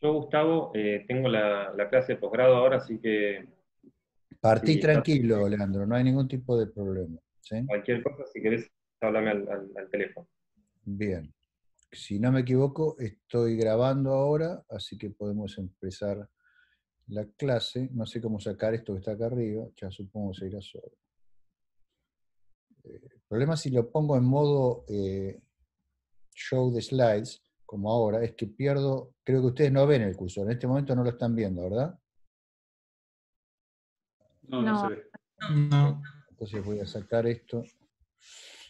Yo, Gustavo, eh, tengo la, clase de posgrado ahora, así que... Partí tranquilo, Alejandro, Leandro, no hay ningún tipo de problema. Cualquier cosa, si querés, háblame al, teléfono. Bien. Si no me equivoco, estoy grabando ahora, así que podemos empezar la clase. No sé cómo sacar esto que está acá arriba, ya supongo que se irá solo. Eh, el problema es si lo pongo en modo eh, show de slides, como ahora, es que pierdo, creo que ustedes no ven el curso. en este momento no lo están viendo, ¿verdad? No, no, se ve. Entonces voy a sacar esto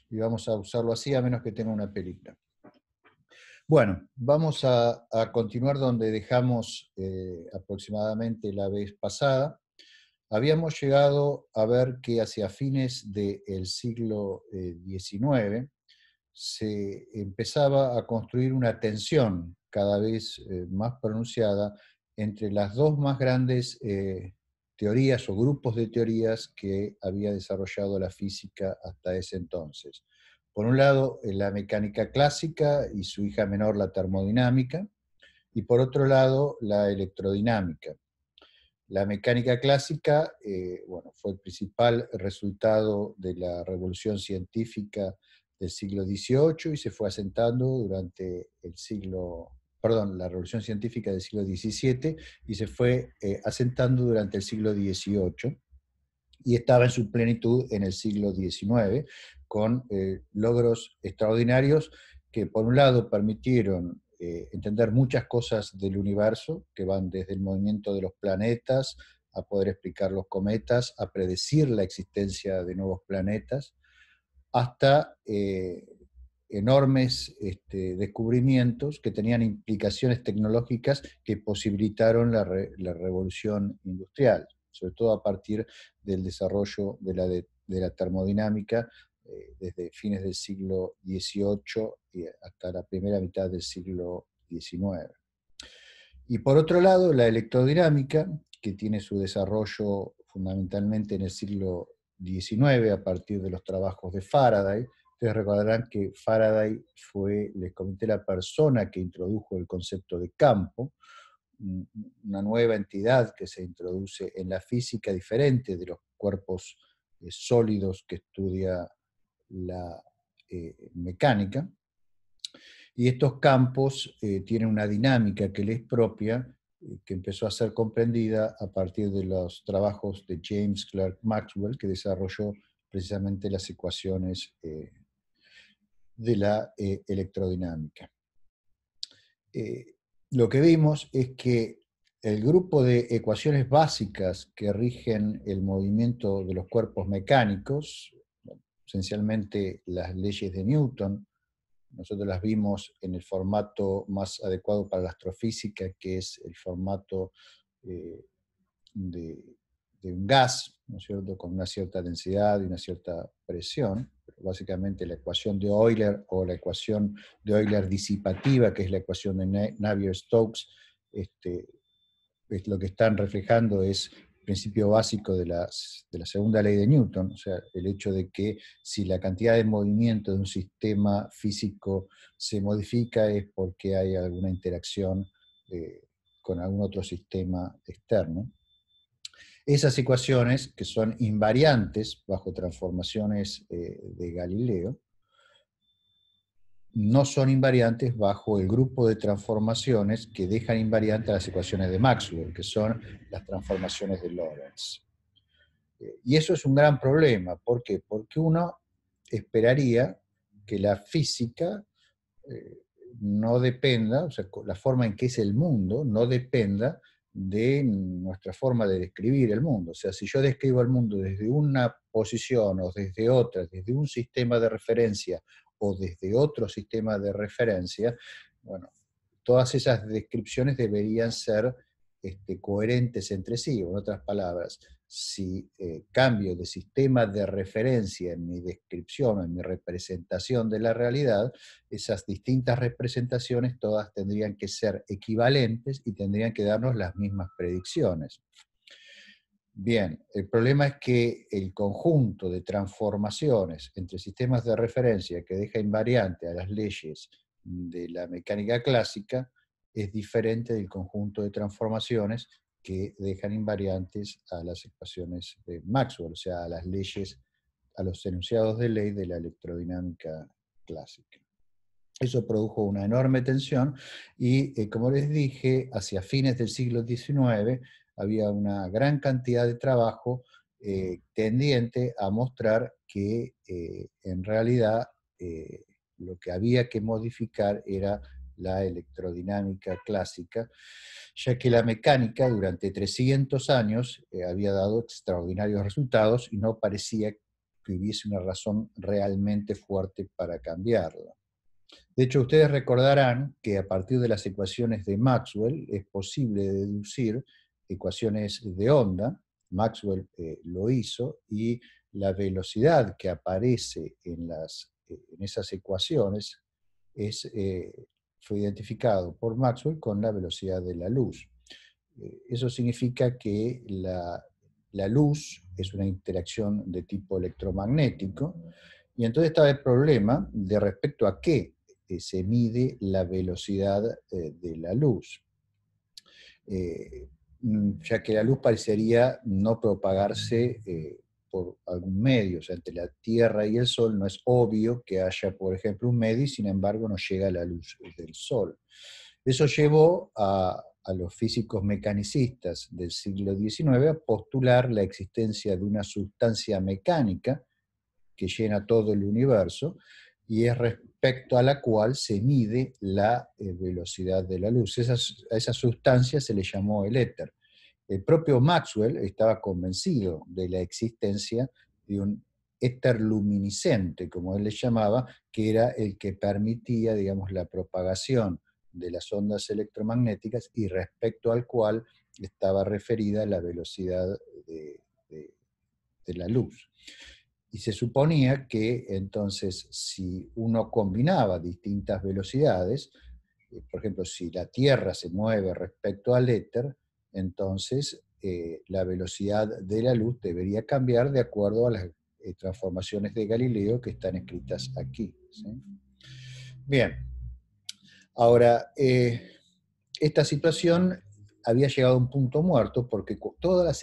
y vamos a usarlo así, a menos que tenga una película. Bueno, vamos a, continuar donde dejamos eh, aproximadamente la vez pasada. Habíamos llegado a ver que hacia fines del siglo XIX, eh, se empezaba a construir una tensión cada vez eh, más pronunciada entre las dos más grandes eh, teorías o grupos de teorías que había desarrollado la física hasta ese entonces. Por un lado, eh, la mecánica clásica y su hija menor, la termodinámica, y por otro lado, la electrodinámica. La mecánica clásica bueno, fue el principal resultado de la revolución científica del siglo XVIII y se fue asentando durante el siglo, perdón, la revolución científica del siglo XVII y se fue eh, asentando durante el siglo XVIII y estaba en su plenitud en el siglo XIX con eh, logros extraordinarios que por un lado permitieron eh, entender muchas cosas del universo que van desde el movimiento de los planetas a poder explicar los cometas, a predecir la existencia de nuevos planetas, hasta eh, enormes este, descubrimientos que tenían implicaciones tecnológicas que posibilitaron la, revolución industrial, sobre todo a partir del desarrollo de la, de, la termodinámica eh, desde fines del siglo XVIII hasta la primera mitad del siglo XIX. Y por otro lado, la electrodinámica, que tiene su desarrollo fundamentalmente en el siglo 19 a partir de los trabajos de Faraday. Ustedes recordarán que Faraday fue, les comenté, la persona que introdujo el concepto de campo, una nueva entidad que se introduce en la física diferente de los cuerpos eh, sólidos que estudia la eh, mecánica. Y estos campos eh, tienen una dinámica que les propia eh, que empezó a ser comprendida a partir de los trabajos de James Clerk Maxwell, que desarrolló precisamente las ecuaciones eh, de la eh, electrodinámica. lo que vimos es que el grupo de ecuaciones básicas que rigen el movimiento de los cuerpos mecánicos, esencialmente las leyes de Newton, nosotros las vimos en el formato más adecuado para la astrofísica, que es el formato eh, de, un gas, ¿no es cierto?, con una cierta densidad y una cierta presión. básicamente la ecuación de Euler o la ecuación de Euler disipativa, que es la ecuación de Navier-Stokes, este, lo que están reflejando es principio básico de, la segunda ley de Newton, o sea, el hecho de que si la cantidad de movimiento de un sistema físico se modifica es porque hay alguna interacción eh, con algún otro sistema externo. Esas ecuaciones, que son invariantes bajo transformaciones eh, de Galileo, no son invariantes bajo el grupo de transformaciones que dejan invariantes las ecuaciones de Maxwell, que son las transformaciones de Lorentz. Eh, y eso es un gran problema. ¿Por qué? Porque uno esperaría que la física eh, no dependa, o sea, la forma en que es el mundo no dependa de nuestra forma de describir el mundo. O sea, si yo describo el mundo desde una posición o desde otra, desde un sistema de referencia o desde otro sistema de referencia, bueno, todas esas descripciones deberían ser este, coherentes entre sí, en otras palabras, si eh, cambio de sistema de referencia en mi descripción o en mi representación de la realidad, esas distintas representaciones todas tendrían que ser equivalentes y tendrían que darnos las mismas predicciones. Bien, el problema es que el conjunto de transformaciones entre sistemas de referencia que deja invariante a las leyes de la mecánica clásica es diferente del conjunto de transformaciones que dejan invariantes a las ecuaciones de Maxwell, o sea, a las leyes, a los enunciados de ley de la electrodinámica clásica. Eso produjo una enorme tensión y, eh, como les dije, hacia fines del siglo XIX había una gran cantidad de trabajo eh, tendiente a mostrar que eh, en realidad eh, lo que había que modificar era la electrodinámica clásica, ya que la mecánica durante 300 años había dado extraordinarios resultados y no parecía que hubiese una razón realmente fuerte para cambiarla. De hecho, ustedes recordarán que a partir de las ecuaciones de Maxwell es posible deducir ecuaciones de onda, Maxwell eh, lo hizo, y la velocidad que aparece en, las, eh, en esas ecuaciones es, eh, fue identificado por Maxwell con la velocidad de la luz. Eso significa que la, luz es una interacción de tipo electromagnético, y entonces estaba el problema de respecto a qué se mide la velocidad de la luz ya mm, que la luz parecería no propagarse eh, por algún medio, o sea, entre la Tierra y el Sol no es obvio que haya, por ejemplo, un medio y sin embargo no llega la luz del Sol. Eso llevó a los físicos mecanicistas del siglo XIX a postular la existencia de una sustancia mecánica que llena todo el universo, y es respecto a la cual se mide la eh, velocidad de la luz. a esa sustancia se le llamó el éter. El propio Maxwell estaba convencido de la existencia de un éter luminiscente, como él le llamaba, que era el que permitía, digamos, la propagación de las ondas electromagnéticas y respecto al cual estaba referida la velocidad de la luz. Y se suponía que entonces si uno combinaba distintas velocidades, eh, por ejemplo, si la Tierra se mueve respecto al éter, entonces eh, la velocidad de la luz debería cambiar de acuerdo a las eh, transformaciones de Galileo que están escritas aquí. Bien, ahora, esta situación había llegado a un punto muerto porque todas las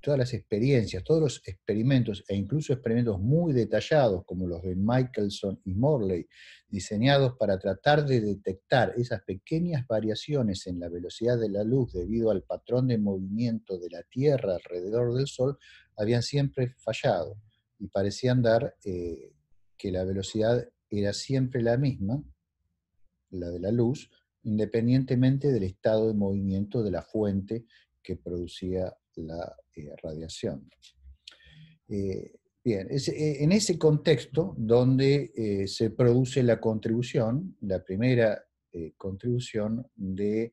todas las experiencias, todos los experimentos e incluso experimentos muy detallados como los de Michelson y Morley, diseñados para tratar de detectar esas pequeñas variaciones en la velocidad de la luz debido al patrón de movimiento de la Tierra alrededor del Sol, habían siempre fallado y parecían dar eh, que la velocidad era siempre la misma, la de la luz, independientemente del estado de movimiento de la fuente que producía la eh, radiación. Eh, bien, eh, en ese contexto donde se produce la contribución, la primera contribución de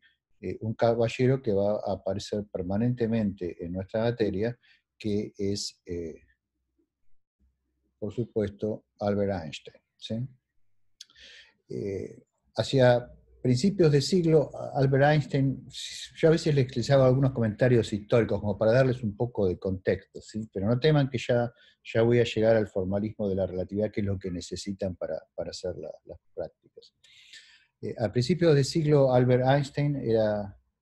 un caballero que va a aparecer permanentemente en nuestra materia, que es, por supuesto, Albert Einstein. hacia principios de siglo, Albert Einstein, yo a veces les, hago algunos comentarios históricos como para darles un poco de contexto, pero no teman que ya, ya voy a llegar al formalismo de la relatividad, que es lo que necesitan para, hacer las prácticas. Eh, a principios de siglo, Albert Einstein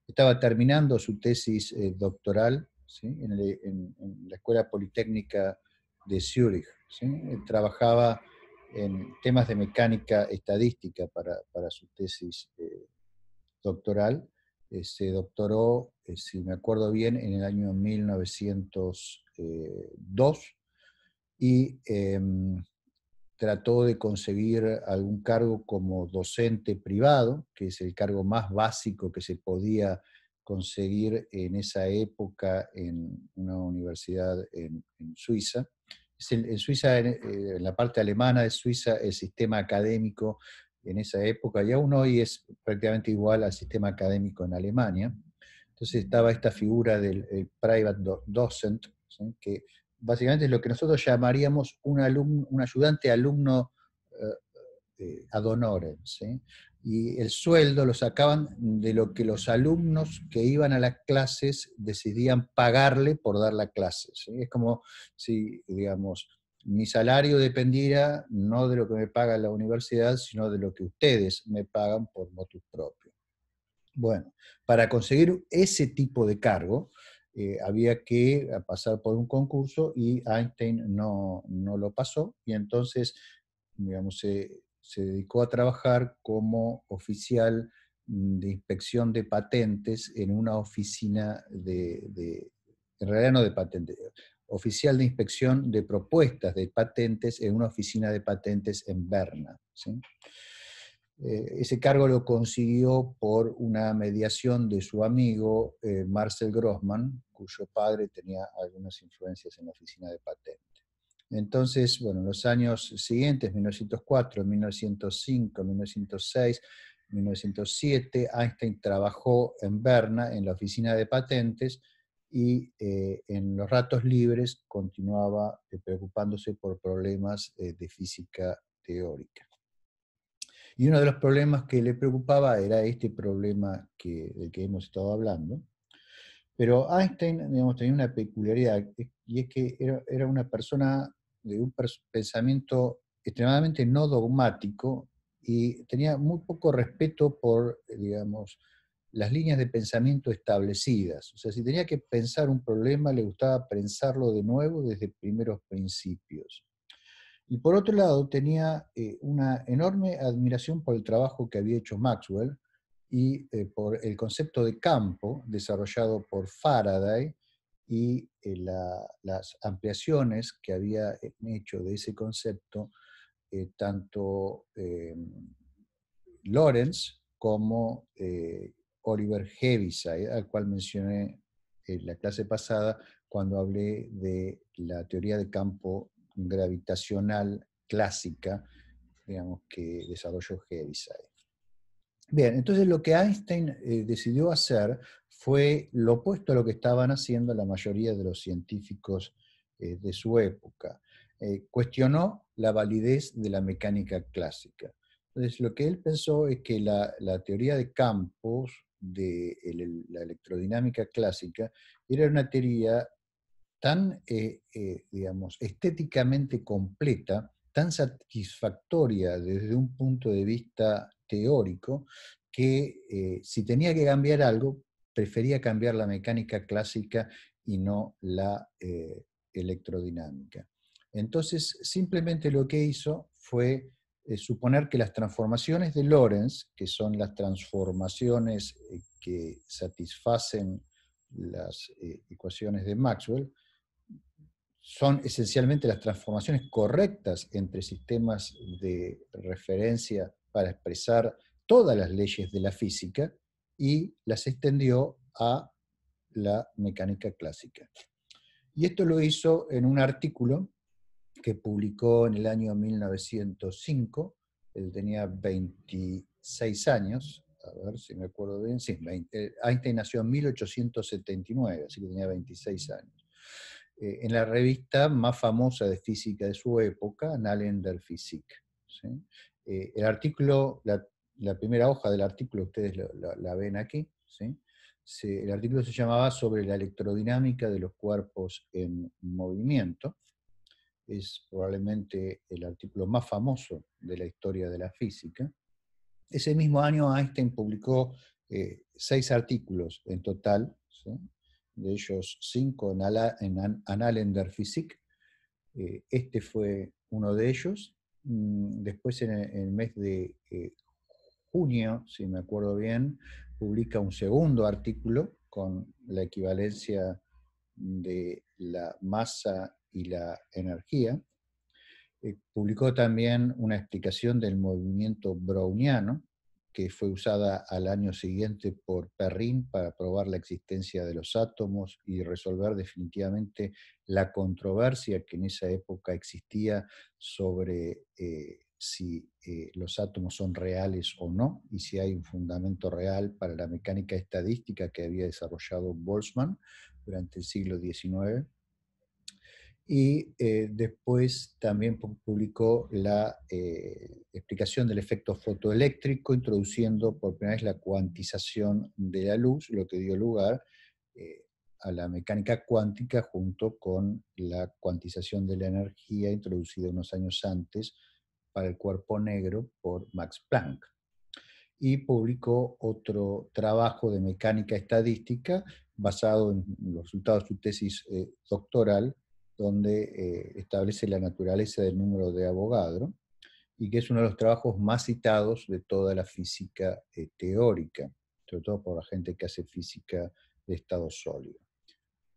estaba terminando su tesis eh, doctoral en, la Escuela Politécnica de Zúrich. Trabajaba en temas de mecánica estadística para, su tesis eh, doctoral. Eh, se doctoró, eh, si me acuerdo bien, en el año 1902 y em, trató de conseguir algún cargo como docente privado, que es el cargo más básico que se podía conseguir en esa época en una universidad en Suiza en Suiza, eh, en la parte alemana de Suiza, el sistema académico en esa época, y aún hoy es prácticamente igual al sistema académico en Alemania. Entonces estaba esta figura del private docent, que básicamente es lo que nosotros llamaríamos un, un ayudante alumno eh, eh, ad honorem y el sueldo lo sacaban de lo que los alumnos que iban a las clases decidían pagarle por dar las clase. ¿eh? Es como si, digamos, mi salario dependiera no de lo que me paga la universidad, sino de lo que ustedes me pagan por motus propio. Bueno, para conseguir ese tipo de cargo eh, había que pasar por un concurso y Einstein no, lo pasó y entonces, digamos, se se dedicó a trabajar como oficial mm, de inspección de patentes en una oficina de, en realidad no de patentes, oficial de inspección de propuestas de patentes en una oficina de patentes en Berna. Eh, ese cargo lo consiguió por una mediación de su amigo eh, Marcel Grossman, cuyo padre tenía algunas influencias en la oficina de patentes. Entonces, bueno, los años siguientes, 1904, 1905, 1906, 1907, Einstein trabajó en Berna, en la oficina de patentes, y eh, en los ratos libres continuaba eh, preocupándose por problemas eh, de física teórica. Y uno de los problemas que le preocupaba era este problema que, del que hemos estado hablando. Pero Einstein digamos, tenía una peculiaridad, y es que era una persona de un pensamiento extremadamente no dogmático y tenía muy poco respeto por, eh, digamos, las líneas de pensamiento establecidas. O sea, si tenía que pensar un problema, le gustaba pensarlo de nuevo desde primeros principios. Y por otro lado, tenía eh, una enorme admiración por el trabajo que había hecho Maxwell y eh, por el concepto de campo desarrollado por Faraday, y eh, las ampliaciones que había hecho de ese concepto eh, tanto eh, Lorenz como Oliver Heaviside, al cual mencioné en la clase pasada cuando hablé de la teoría de campo gravitacional clásica, digamos, que desarrolló Heaviside. Bien, entonces lo que Einstein eh, decidió hacer fue lo opuesto a lo que estaban haciendo la mayoría de los científicos eh, de su época. Eh, cuestionó la validez de la mecánica clásica. Entonces, lo que él pensó es que la, teoría de campos de la electrodinámica clásica era una teoría tan, digamos, estéticamente completa, tan satisfactoria desde un punto de vista teórico que eh, si tenía que cambiar algo, prefería cambiar la mecánica clásica y no la eh, electrodinámica. Entonces, simplemente lo que hizo fue eh, suponer que las transformaciones de Lorentz, que son las transformaciones que satisfacen las ecuaciones de Maxwell, son esencialmente las transformaciones correctas entre sistemas de referencia para expresar todas las leyes de la física y las extendió a la mecánica clásica. Y esto lo hizo en un artículo que publicó en el año 1905, él tenía 26 años, a ver si me acuerdo bien, eh, Einstein nació en 1879, así que tenía 26 años. Eh, en la revista más famosa de física de su época, Nalender Physik. Eh, el artículo, la, primera hoja del artículo, ustedes la ven aquí, el artículo se llamaba sobre la electrodinámica de los cuerpos en movimiento. Es probablemente el artículo más famoso de la historia de la física. Ese mismo año Einstein publicó eh, seis artículos en total, de ellos cinco en, Annalen der Physik. este fue uno de ellos, Mm, después, en el mes de eh, junio, si me acuerdo bien, publica un segundo artículo con la equivalencia de la masa y la energía. Eh, publicó también una explicación del movimiento browniano, que fue usada al año siguiente por Perrin para probar la existencia de los átomos y resolver definitivamente la controversia que en esa época existía sobre eh, si eh, los átomos son reales o no y si hay un fundamento real para la mecánica estadística que había desarrollado Boltzmann durante el siglo XIX y eh, después también publicó la eh, explicación del efecto fotoeléctrico, introduciendo por primera vez la cuantización de la luz, lo que dio lugar eh, a la mecánica cuántica junto con la cuantización de la energía introducida unos años antes para el cuerpo negro por Max Planck. Y publicó otro trabajo de mecánica estadística basado en los resultados de su tesis doctoral donde eh, establece la naturaleza del número de Avogadro, y que es uno de los trabajos más citados de toda la física eh, teórica, sobre todo por la gente que hace física de estado sólido.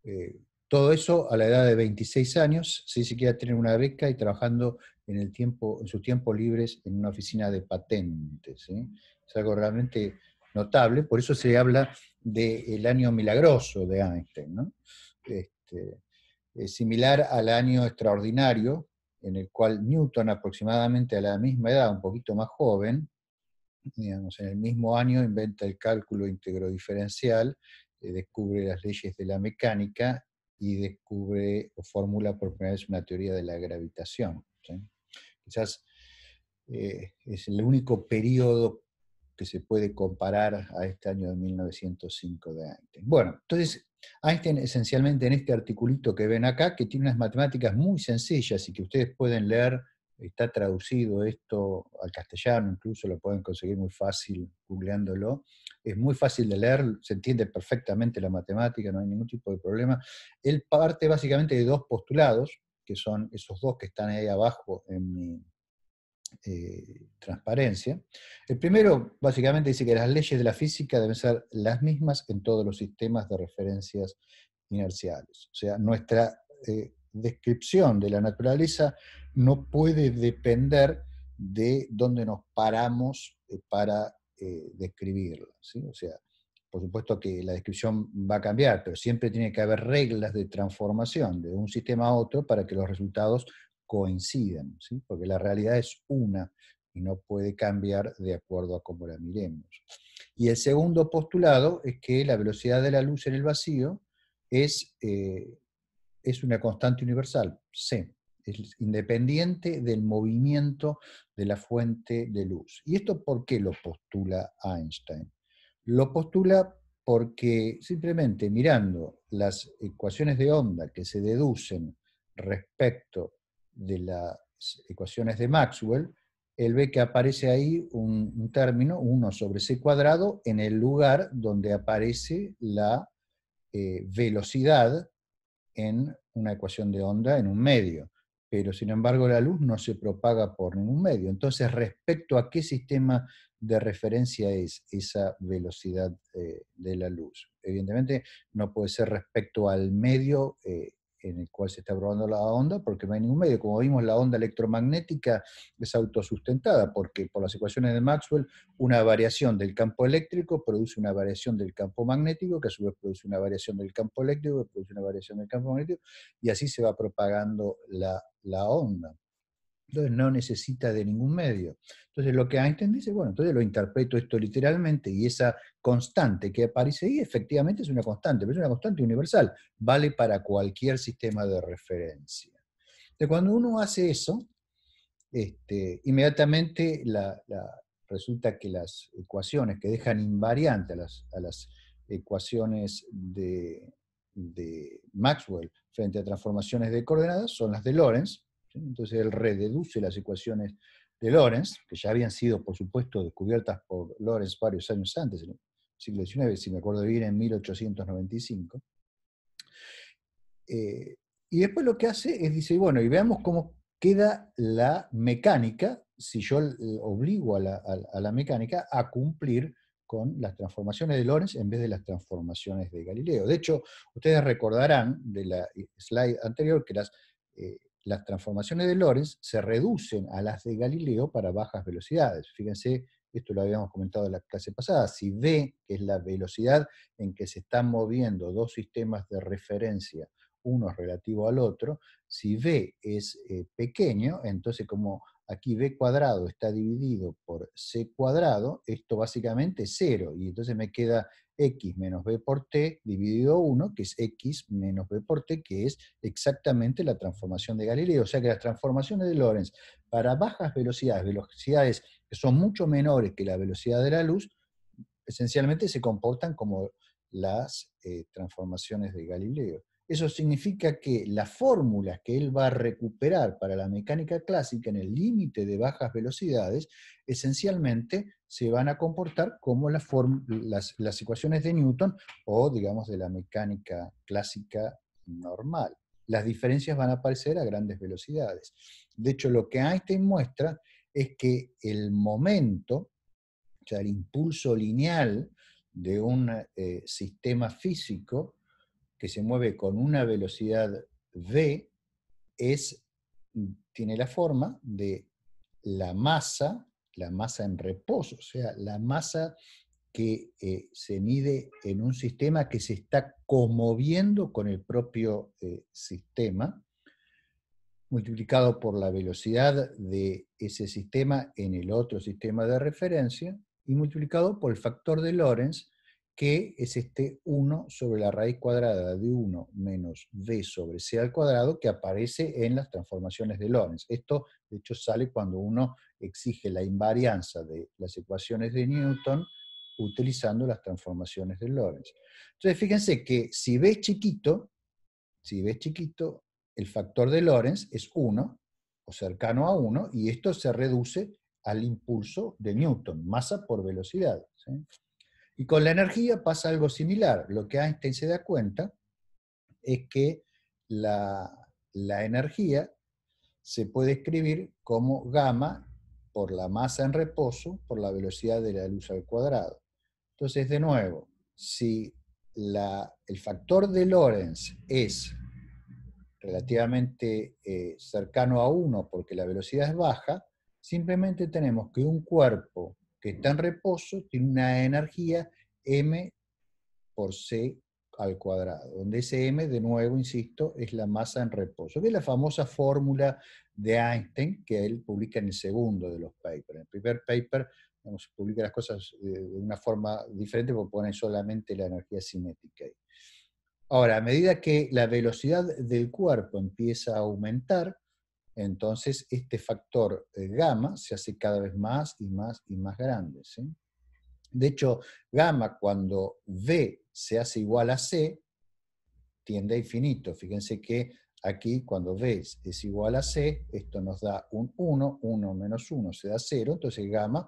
Eh, todo eso a la edad de 26 años, sin siquiera tener una beca y trabajando en, el tiempo, en su tiempo libres en una oficina de patentes. Es algo realmente notable, por eso se habla del año milagroso de Einstein. Este, eh, similar al año extraordinario, en el cual Newton aproximadamente a la misma edad, un poquito más joven, digamos, en el mismo año inventa el cálculo integrodiferencial, diferencial eh, descubre las leyes de la mecánica y descubre o formula por primera vez una teoría de la gravitación. Quizás eh, es el único periodo que se puede comparar a este año de 1905 de Einstein. Bueno, entonces Einstein esencialmente en este articulito que ven acá, que tiene unas matemáticas muy sencillas y que ustedes pueden leer, está traducido esto al castellano, incluso lo pueden conseguir muy fácil googleándolo, es muy fácil de leer, se entiende perfectamente la matemática, no hay ningún tipo de problema. Él parte básicamente de dos postulados, que son esos dos que están ahí abajo en mi eh, transparencia. El primero básicamente dice que las leyes de la física deben ser las mismas en todos los sistemas de referencias inerciales. O sea, nuestra eh, descripción de la naturaleza no puede depender de dónde nos paramos eh, para describirla. O sea, por supuesto que la descripción va a cambiar, pero siempre tiene que haber reglas de transformación de un sistema a otro para que los resultados coinciden, ¿sí? porque la realidad es una y no puede cambiar de acuerdo a cómo la miremos. Y el segundo postulado es que la velocidad de la luz en el vacío es, eh, es una constante universal, C, es independiente del movimiento de la fuente de luz. ¿Y esto por qué lo postula Einstein? Lo postula porque simplemente mirando las ecuaciones de onda que se deducen respecto de las ecuaciones de Maxwell, él ve que aparece ahí un, término, 1 sobre c cuadrado, en el lugar donde aparece la eh, velocidad en una ecuación de onda en un medio. Pero sin embargo la luz no se propaga por ningún medio. Entonces, respecto a qué sistema de referencia es esa velocidad eh, de la luz. Evidentemente no puede ser respecto al medio eh, en el cual se está probando la onda, porque no hay ningún medio. Como vimos, la onda electromagnética es autosustentada, porque por las ecuaciones de Maxwell, una variación del campo eléctrico produce una variación del campo magnético, que a su vez produce una variación del campo eléctrico, que produce una variación del campo magnético, y así se va propagando la, la onda. Entonces no necesita de ningún medio. Entonces lo que Einstein dice, bueno, entonces lo interpreto esto literalmente y esa constante que aparece ahí efectivamente es una constante, pero es una constante universal, vale para cualquier sistema de referencia. Entonces cuando uno hace eso, este, inmediatamente resulta que las ecuaciones que dejan invariante a las, ecuaciones de, de Maxwell frente a transformaciones de coordenadas son las de Lorentz, entonces él rededuce las ecuaciones de Lorentz, que ya habían sido, por supuesto, descubiertas por Lorentz varios años antes, en el siglo XIX, si me acuerdo bien, en 1895. Eh, y después lo que hace es, dice, bueno, y veamos cómo queda la mecánica, si yo obligo a la, mecánica a cumplir con las transformaciones de Lorentz en vez de las transformaciones de Galileo. De hecho, ustedes recordarán de la eh, slide anterior que las eh, las transformaciones de Lorentz se reducen a las de Galileo para bajas velocidades. Fíjense, esto lo habíamos comentado en la clase pasada, si V, que es la velocidad en que se están moviendo dos sistemas de referencia, uno relativo al otro, si V es eh, pequeño, entonces como aquí v cuadrado está dividido por C cuadrado, esto básicamente es cero, y entonces me queda x menos b por t dividido 1, que es x menos b por t, que es exactamente la transformación de Galileo. O sea que las transformaciones de Lorentz para bajas velocidades, velocidades que son mucho menores que la velocidad de la luz, esencialmente se comportan como las eh, transformaciones de Galileo. Eso significa que las fórmulas que él va a recuperar para la mecánica clásica en el límite de bajas velocidades, esencialmente se van a comportar como las, ecuaciones de Newton o, digamos, de la mecánica clásica normal. Las diferencias van a aparecer a grandes velocidades. De hecho, lo que Einstein muestra es que el momento, o sea, el impulso lineal de un eh, sistema físico, que se mueve con una velocidad v es, mm, tiene la forma de la masa, la masa en reposo, o sea, la masa que eh, se mide en un sistema que se está conmoviendo con el propio eh, sistema, multiplicado por la velocidad de ese sistema en el otro sistema de referencia, y multiplicado por el factor de Lorentz, que es este 1 sobre la raíz cuadrada de 1 menos b sobre c al cuadrado que aparece en las transformaciones de Lorentz. Esto, de hecho, sale cuando uno exige la invarianza de las ecuaciones de Newton utilizando las transformaciones de Lorentz. Entonces, fíjense que si b es chiquito, si chiquito, el factor de Lorentz es 1 o cercano a 1 y esto se reduce al impulso de Newton, masa por velocidad. Y con la energía pasa algo similar. Lo que Einstein se da cuenta es que la, energía se puede escribir como gamma por la masa en reposo por la velocidad de la luz al cuadrado. Entonces, de nuevo, si el factor de Lorentz es relativamente eh, cercano a 1 porque la velocidad es baja, simplemente tenemos que un cuerpo está en reposo tiene una energía m por c al cuadrado, donde ese m, de nuevo, insisto, es la masa en reposo, que es la famosa fórmula de Einstein que él publica en el segundo de los papers. En el primer paper se publica las cosas eh, de una forma diferente porque pone solamente la energía cinética Ahora, a medida que la velocidad del cuerpo empieza a aumentar, entonces, este factor eh, gamma se hace cada vez más y más y más grande. De hecho, gamma cuando B se hace igual a C, tiende a infinito. Fíjense que aquí cuando B es igual a C, esto nos da un 1, 1 menos 1 se da 0, entonces gamma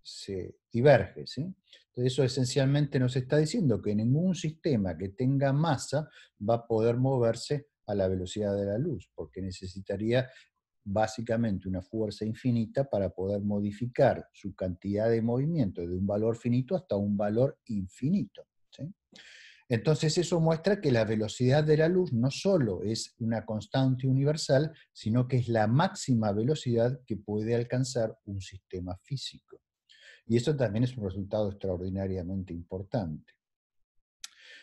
se diverge. Entonces eso esencialmente nos está diciendo que ningún sistema que tenga masa va a poder moverse a la velocidad de la luz, porque necesitaría básicamente una fuerza infinita para poder modificar su cantidad de movimiento de un valor finito hasta un valor infinito. Entonces eso muestra que la velocidad de la luz no solo es una constante universal, sino que es la máxima velocidad que puede alcanzar un sistema físico. Y eso también es un resultado extraordinariamente importante.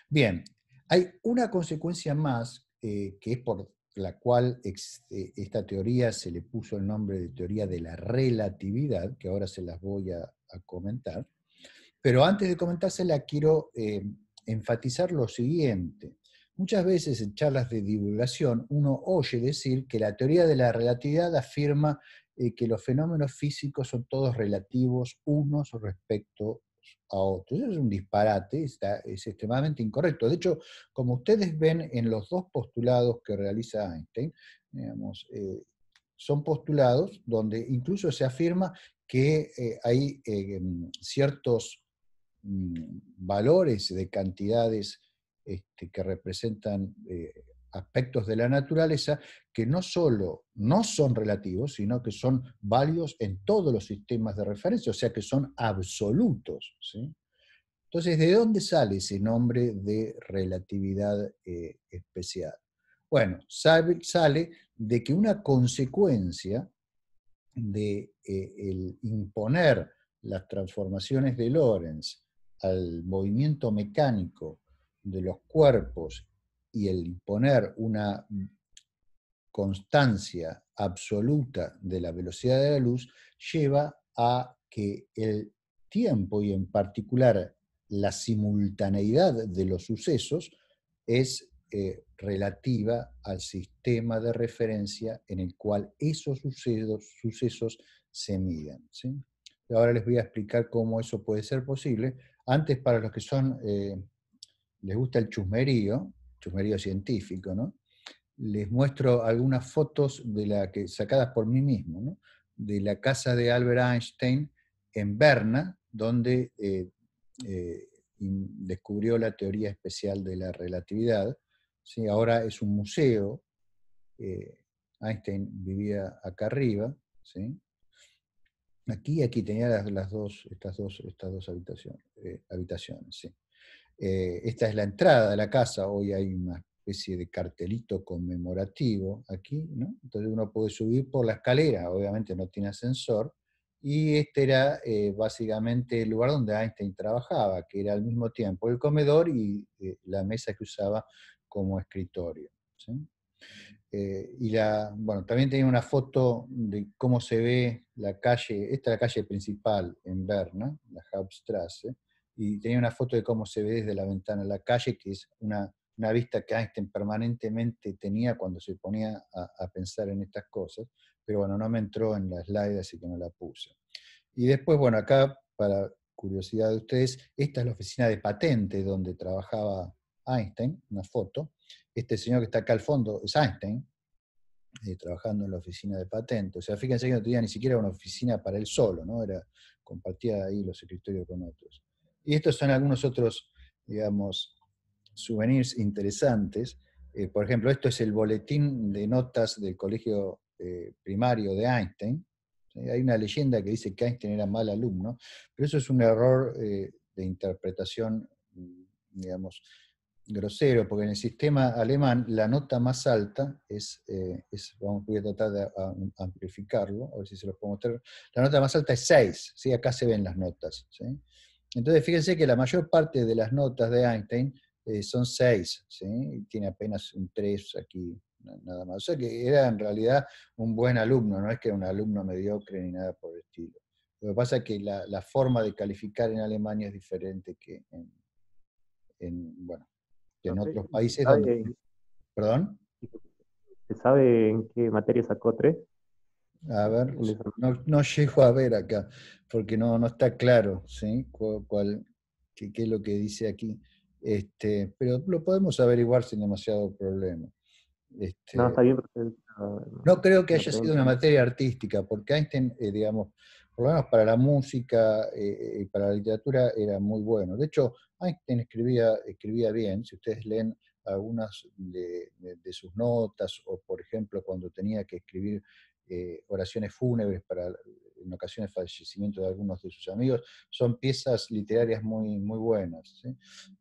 Bien, hay una consecuencia más eh, que es por la cual este, esta teoría se le puso el nombre de teoría de la relatividad, que ahora se las voy a, comentar. Pero antes de comentársela, quiero eh, enfatizar lo siguiente. Muchas veces en charlas de divulgación uno oye decir que la teoría de la relatividad afirma eh, que los fenómenos físicos son todos relativos unos respecto otro. Eso es un disparate, es extremadamente incorrecto. De hecho, como ustedes ven en los dos postulados que realiza Einstein, eh, son postulados donde incluso se afirma que eh, hay eh, em, ciertos mm, valores de cantidades este, que representan aspectos de la naturaleza que no solo no son relativos, sino que son válidos en todos los sistemas de referencia, o sea que son absolutos. Entonces, ¿de dónde sale ese nombre de relatividad eh, especial? Bueno, sale, de que una consecuencia de eh, el imponer las transformaciones de Lorentz al movimiento mecánico de los cuerpos y el imponer una constancia absoluta de la velocidad de la luz lleva a que el tiempo y en particular la simultaneidad de los sucesos es eh, relativa al sistema de referencia en el cual esos sucesos, se miden. Ahora les voy a explicar cómo eso puede ser posible. Antes, para los que son, eh, les gusta el chusmerío, marido científico, ¿no? les muestro algunas fotos de la que, sacadas por mí mismo, ¿no? de la casa de Albert Einstein en Berna, donde eh, eh, descubrió la teoría especial de la relatividad. ¿sí? Ahora es un museo, eh, Einstein vivía acá arriba, aquí aquí tenía dos, estas, dos, estas dos habitaciones. ¿sí? Eh, esta es la entrada de la casa, hoy hay una especie de cartelito conmemorativo aquí, Entonces uno puede subir por la escalera, obviamente no tiene ascensor, y este era eh, básicamente el lugar donde Einstein trabajaba, que era al mismo tiempo el comedor y eh, la mesa que usaba como escritorio. y también tenía una foto de cómo se ve la calle, esta es la calle principal en Berna, la Hauptstrasse, y tenía una foto de cómo se ve desde la ventana en la calle, que es una, vista que Einstein permanentemente tenía cuando se ponía a, pensar en estas cosas, pero bueno, no me entró en la slide, así que no la puse. Y después, bueno, acá, para curiosidad de ustedes, esta es la oficina de patentes donde trabajaba Einstein, una foto. Este señor que está acá al fondo es Einstein, eh, trabajando en la oficina de patentes. O sea, fíjense que no tenía ni siquiera una oficina para él solo, ¿no? Era, compartía ahí los escritorios con otros. Y estos son algunos otros, digamos, souvenirs interesantes. Eh, por ejemplo, esto es el boletín de notas del colegio eh, primario de Einstein. Hay una leyenda que dice que Einstein era mal alumno, pero eso es un error eh, de interpretación, digamos, grosero, porque en el sistema alemán la nota más alta es, vamos, voy a tratar de amplificarlo, a ver si se los puedo mostrar, la nota más alta es 6, ¿sí? acá se ven las notas. Entonces, fíjense que la mayor parte de las notas de Einstein eh, son seis, ¿sí? tiene apenas un tres aquí, nada más. O sea que era en realidad un buen alumno, no es que era un alumno mediocre ni nada por el estilo. Lo que pasa es que la, forma de calificar en Alemania es diferente que en, bueno, en otros países. ¿Perdón? ¿Se sabe en qué materia sacó tres? A ver, no, no, llego a ver acá, porque no, no está claro ¿sí? cuál, qué, es lo que dice aquí. Este, pero lo podemos averiguar sin demasiado problema. Este, no, no creo que haya sido una materia artística, porque Einstein, eh, digamos, por lo menos para la música eh, eh, y para la literatura era muy bueno. De hecho, Einstein escribía, escribía bien, si ustedes leen algunas de, sus notas o por ejemplo cuando tenía que escribir eh, oraciones fúnebres para en ocasiones fallecimiento de algunos de sus amigos, son piezas literarias muy, muy buenas.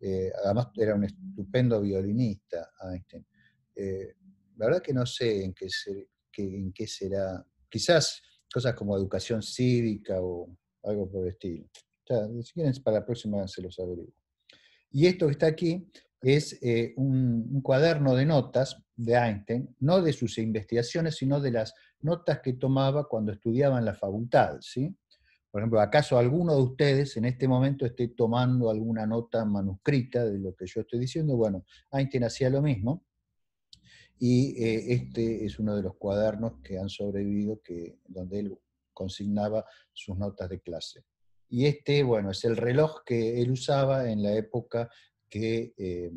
Eh, además era un estupendo violinista Einstein. Eh, la verdad que no sé en qué, en qué será, quizás cosas como educación cívica o algo por el estilo. si quieren, para la próxima se los averiguo. Y esto que está aquí es un, cuaderno de notas de Einstein, no de sus investigaciones, sino de las notas que tomaba cuando estudiaba en la facultad, ¿sí? Por ejemplo, ¿acaso alguno de ustedes en este momento esté tomando alguna nota manuscrita de lo que yo estoy diciendo? Bueno, Einstein hacía lo mismo y eh, este es uno de los cuadernos que han sobrevivido que, donde él consignaba sus notas de clase. Y este, bueno, es el reloj que él usaba en la época que eh,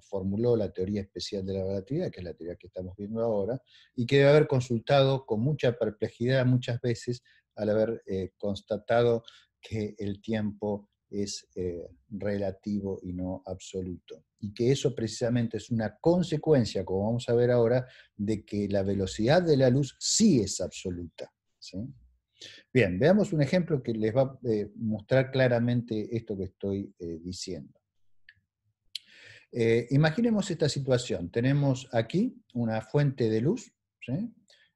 formuló la teoría especial de la relatividad, que es la teoría que estamos viendo ahora, y que debe haber consultado con mucha perplejidad muchas veces al haber eh, constatado que el tiempo es eh, relativo y no absoluto. Y que eso precisamente es una consecuencia, como vamos a ver ahora, de que la velocidad de la luz sí es absoluta. Bien, veamos un ejemplo que les va a mostrar claramente esto que estoy diciendo. Eh, imaginemos esta situación. Tenemos aquí una fuente de luz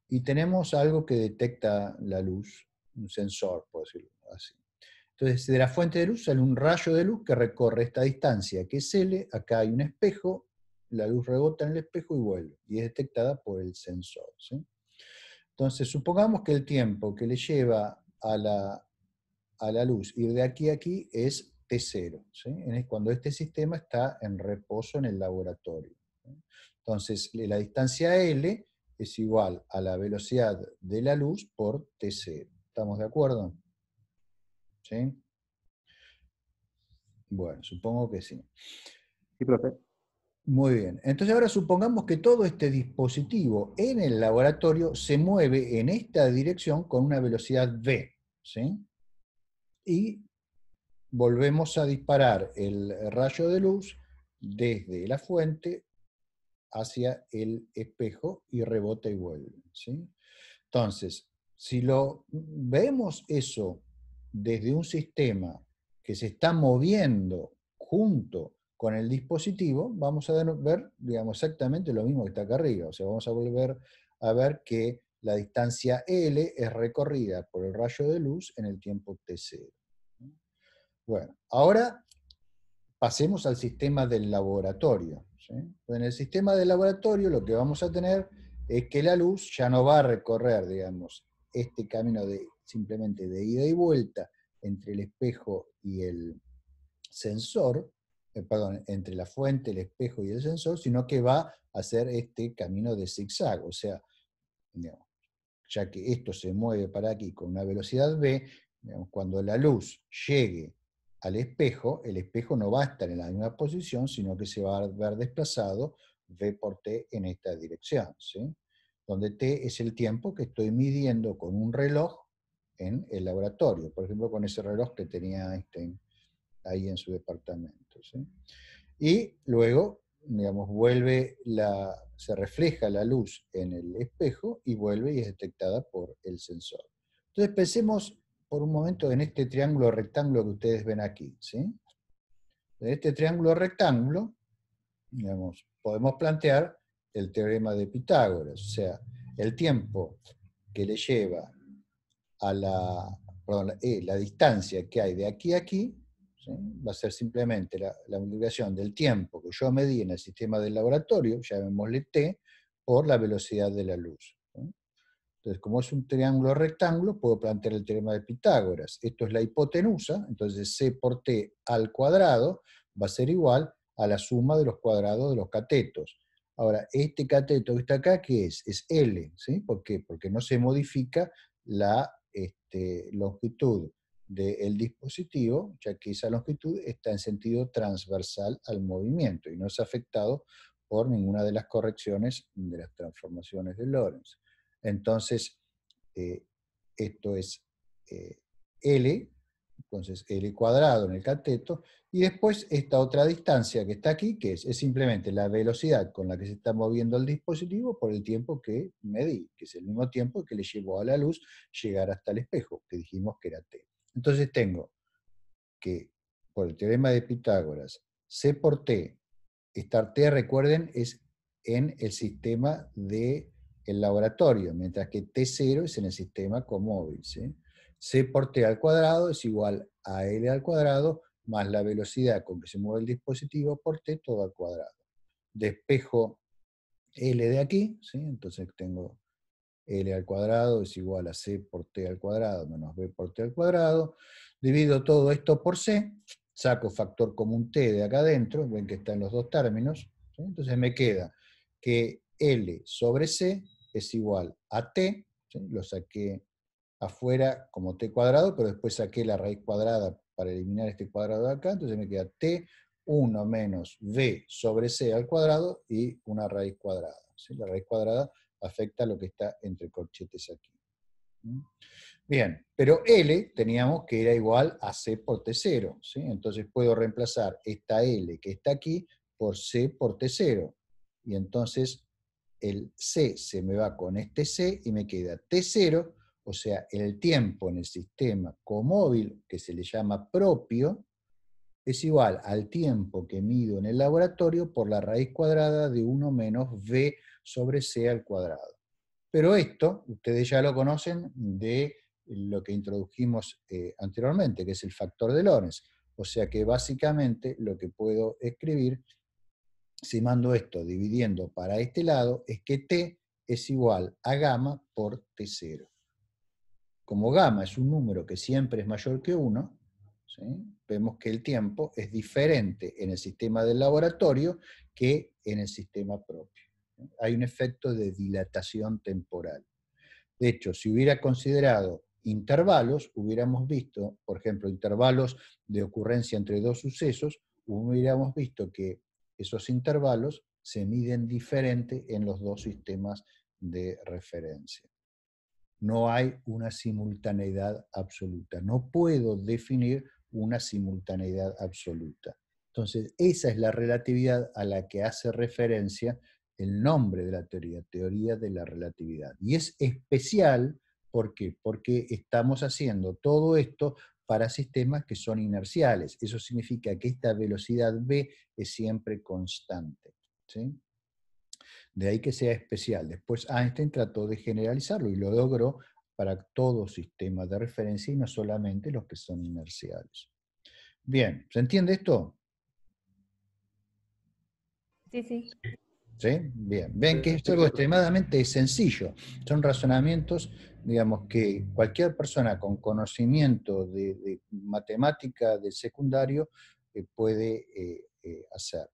y tenemos algo que detecta la luz, un sensor, por decirlo así. Entonces, de la fuente de luz sale un rayo de luz que recorre esta distancia, que es L, acá hay un espejo, la luz rebota en el espejo y vuelve, y es detectada por el sensor. Entonces, supongamos que el tiempo que le lleva a la, a la luz ir de aquí a aquí es T0, este cuando este sistema está en reposo en el laboratorio. Entonces, la distancia L es igual a la velocidad de la luz por T0. ¿Estamos de acuerdo? ¿Sí? Bueno, supongo que sí. Sí, profe. Muy bien. Entonces ahora supongamos que todo este dispositivo en el laboratorio se mueve en esta dirección con una velocidad V, ¿sí? Y volvemos a disparar el rayo de luz desde la fuente hacia el espejo y rebota y vuelve. Entonces, si lo vemos eso desde un sistema que se está moviendo junto con el dispositivo, vamos a ver, digamos, exactamente lo mismo que está acá arriba. O sea, vamos a volver a ver que la distancia L es recorrida por el rayo de luz en el tiempo T0. Bueno, ahora pasemos al sistema del laboratorio. En el sistema del laboratorio lo que vamos a tener es que la luz ya no va a recorrer, digamos, este camino de simplemente de ida y vuelta entre el espejo y el sensor, eh, perdón, entre la fuente, el espejo y el sensor, sino que va a hacer este camino de zigzag, o sea, ya que esto se mueve para aquí con una velocidad B, cuando la luz llegue al espejo, el espejo no va a estar en la misma posición, sino que se va a ver desplazado V por T en esta dirección, ¿sí? donde T es el tiempo que estoy midiendo con un reloj en el laboratorio, por ejemplo con ese reloj que tenía Einstein ahí en su departamento. ¿sí? Y luego, digamos, vuelve la, se refleja la luz en el espejo y vuelve y es detectada por el sensor. Entonces pensemos por un momento en este triángulo rectángulo que ustedes ven aquí. ¿sí? En este triángulo rectángulo, digamos, podemos plantear el teorema de Pitágoras, o sea, el tiempo que le lleva a la, eh, la distancia que hay de aquí a aquí, va a ser simplemente la, la, multiplicación del tiempo que yo medí en el sistema del laboratorio, llamémosle t, por la velocidad de la luz. Entonces, como es un triángulo rectángulo, puedo plantear el teorema de Pitágoras. Esto es la hipotenusa, entonces C por T al cuadrado va a ser igual a la suma de los cuadrados de los catetos. Ahora, este cateto que está acá, ¿qué es? Es L, ¿sí? ¿Por qué? Porque no se modifica la este, longitud del dispositivo, ya que esa longitud está en sentido transversal al movimiento y no es afectado por ninguna de las correcciones de las transformaciones de Lorentz. Entonces, eh, esto es eh, L, entonces L cuadrado en el cateto, y después esta otra distancia que está aquí, que es, es simplemente la velocidad con la que se está moviendo el dispositivo por el tiempo que medí, que es el mismo tiempo que le llevó a la luz llegar hasta el espejo, que dijimos que era T. Entonces tengo que, por el teorema de Pitágoras, C por T, estar T, recuerden, es en el sistema de el laboratorio, mientras que T0 es en el sistema comóvil. C por T al cuadrado es igual a L al cuadrado más la velocidad con que se mueve el dispositivo por T todo al cuadrado. Despejo L de aquí, entonces tengo L al cuadrado es igual a C por T al cuadrado menos B por T al cuadrado. Divido todo esto por C, saco factor común T de acá adentro, ven que están los dos términos, entonces me queda que L sobre C es igual a T, lo saqué afuera como T cuadrado, pero después saqué la raíz cuadrada para eliminar este cuadrado de acá, entonces me queda T1 menos B sobre C al cuadrado y una raíz cuadrada. La raíz cuadrada afecta lo que está entre corchetes aquí. Bien, pero L teníamos que era igual a C por T0, entonces puedo reemplazar esta L que está aquí por C por T0, y entonces el C se me va con este C y me queda T0, o sea, el tiempo en el sistema comóvil, que se le llama propio, es igual al tiempo que mido en el laboratorio por la raíz cuadrada de 1 menos V sobre C al cuadrado. Pero esto, ustedes ya lo conocen de lo que introdujimos eh, anteriormente, que es el factor de Lorentz. O sea que básicamente lo que puedo escribir Simando mando esto dividiendo para este lado, es que T es igual a gamma por T0. Como gamma es un número que siempre es mayor que 1, vemos que el tiempo es diferente en el sistema del laboratorio que en el sistema propio. Hay un efecto de dilatación temporal. De hecho, si hubiera considerado intervalos, hubiéramos visto, por ejemplo, intervalos de ocurrencia entre dos sucesos, hubiéramos visto que esos intervalos se miden diferente en los dos sistemas de referencia. No hay una simultaneidad absoluta. No puedo definir una simultaneidad absoluta. Entonces, esa es la relatividad a la que hace referencia el nombre de la teoría, teoría de la relatividad. Y es especial, Porque estamos haciendo todo esto para sistemas que son inerciales. Eso significa que esta velocidad B es siempre constante. De ahí que sea especial. Después Einstein trató de generalizarlo y lo logró para todo sistema de referencia y no solamente los que son inerciales. Bien, ¿se entiende esto? Sí, sí. ¿Sí? Bien, ven que es algo extremadamente sencillo. Son razonamientos digamos que cualquier persona con conocimiento de, matemática de secundario eh, puede eh, eh, hacer.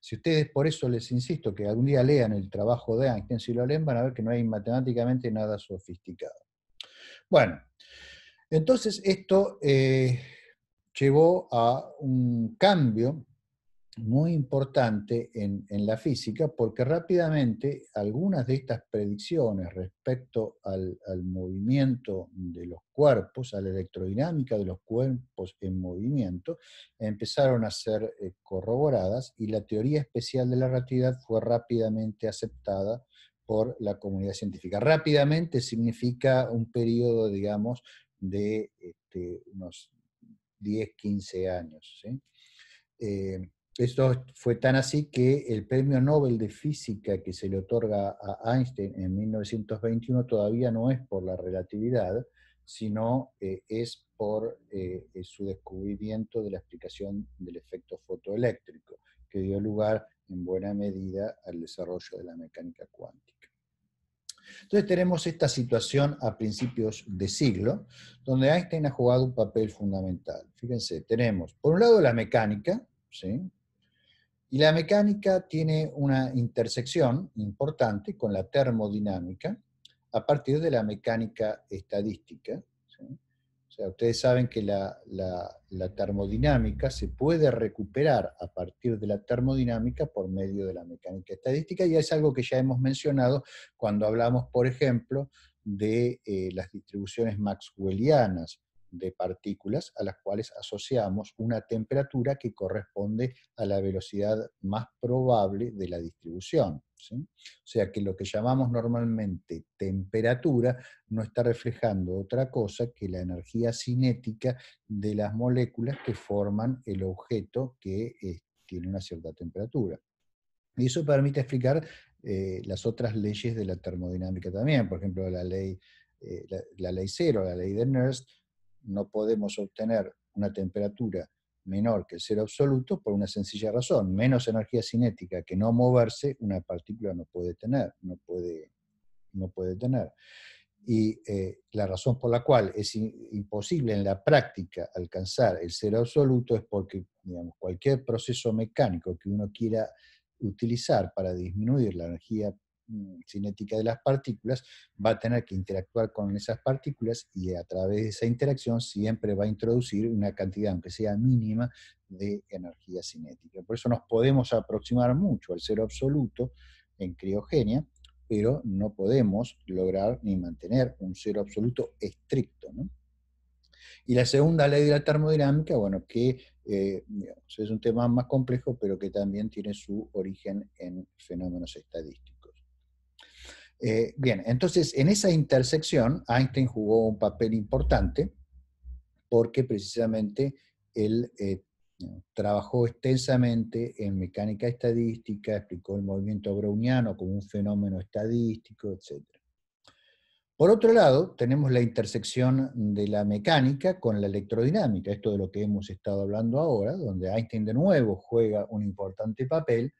Si ustedes, por eso les insisto, que algún día lean el trabajo de Ángel si lo leen van a ver que no hay matemáticamente nada sofisticado. Bueno, entonces esto llevó a un cambio muy importante en, la física porque rápidamente algunas de estas predicciones respecto al, movimiento de los cuerpos, a la electrodinámica de los cuerpos en movimiento, empezaron a ser eh, corroboradas y la teoría especial de la relatividad fue rápidamente aceptada por la comunidad científica. Rápidamente significa un periodo, digamos, de este, unos 10, 15 años. Eh, esto fue tan así que el premio Nobel de Física que se le otorga a Einstein en 1921 todavía no es por la relatividad, sino eh, es por eh, eh, su descubrimiento de la explicación del efecto fotoeléctrico, que dio lugar en buena medida al desarrollo de la mecánica cuántica. Entonces tenemos esta situación a principios de siglo, donde Einstein ha jugado un papel fundamental. Fíjense, tenemos por un lado la mecánica, ¿sí? Y la mecánica tiene una intersección importante con la termodinámica a partir de la mecánica estadística. sea, ustedes saben que la, termodinámica se puede recuperar a partir de la termodinámica por medio de la mecánica estadística y es algo que ya hemos mencionado cuando hablamos, por ejemplo, de eh, las distribuciones maxwellianas de partículas a las cuales asociamos una temperatura que corresponde a la velocidad más probable de la distribución. O sea que lo que llamamos normalmente temperatura no está reflejando otra cosa que la energía cinética de las moléculas que forman el objeto que eh, tiene una cierta temperatura. Y eso permite explicar eh, las otras leyes de la termodinámica también, por ejemplo, la ley, eh, la ley cero, la ley de Nernst, no podemos obtener una temperatura menor que el cero absoluto por una sencilla razón. Menos energía cinética que no moverse, una partícula no puede tener, no puede, no puede tener. Y eh, la razón por la cual es imposible en la práctica alcanzar el cero absoluto es porque digamos, cualquier proceso mecánico que uno quiera utilizar para disminuir la energía Mm, cinética de las partículas, va a tener que interactuar con esas partículas y a través de esa interacción siempre va a introducir una cantidad, aunque sea mínima, de energía cinética. Por eso nos podemos aproximar mucho al cero absoluto en criogenia, pero no podemos lograr ni mantener un cero absoluto estricto. Y la segunda ley de la termodinámica, bueno, que eh, es un tema más complejo, pero que también tiene su origen en fenómenos estadísticos. Eh, bien, entonces en esa intersección Einstein jugó un papel importante porque precisamente él eh, trabajó extensamente en mecánica estadística, explicó el movimiento browniano como un fenómeno estadístico, etc. Por otro lado, tenemos la intersección de la mecánica con la electrodinámica, esto de lo que hemos estado hablando ahora, donde Einstein de nuevo juega un importante papel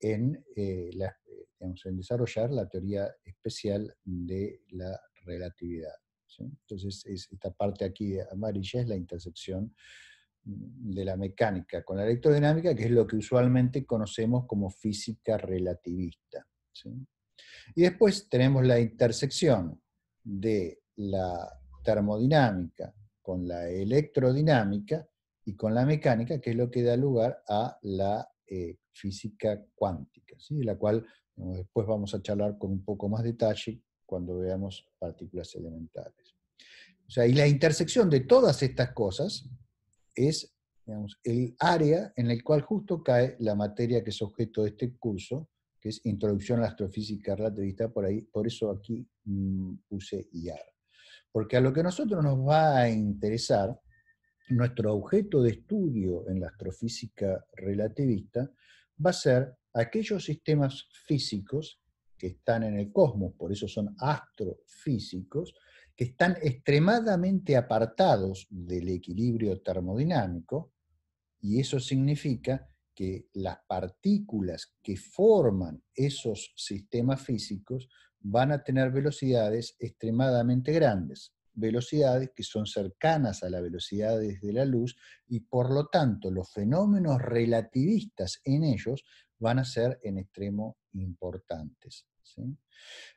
en eh, la en desarrollar la teoría especial de la relatividad. Entonces, esta parte aquí de amarilla es la intersección de la mecánica con la electrodinámica, que es lo que usualmente conocemos como física relativista. Y después tenemos la intersección de la termodinámica con la electrodinámica y con la mecánica, que es lo que da lugar a la eh, física cuántica, la cual Después vamos a charlar con un poco más detalle cuando veamos partículas elementales. y la intersección de todas estas cosas es el área en el cual justo cae la materia que es objeto de este curso, que es Introducción a la Astrofísica Relativista, por, ahí, por eso aquí mm, puse IAR. Porque a lo que a nosotros nos va a interesar, nuestro objeto de estudio en la astrofísica relativista, va a ser aquellos sistemas físicos que están en el cosmos, por eso son astrofísicos, que están extremadamente apartados del equilibrio termodinámico, y eso significa que las partículas que forman esos sistemas físicos van a tener velocidades extremadamente grandes, velocidades que son cercanas a las velocidades de la luz y por lo tanto los fenómenos relativistas en ellos van a ser en extremo importantes.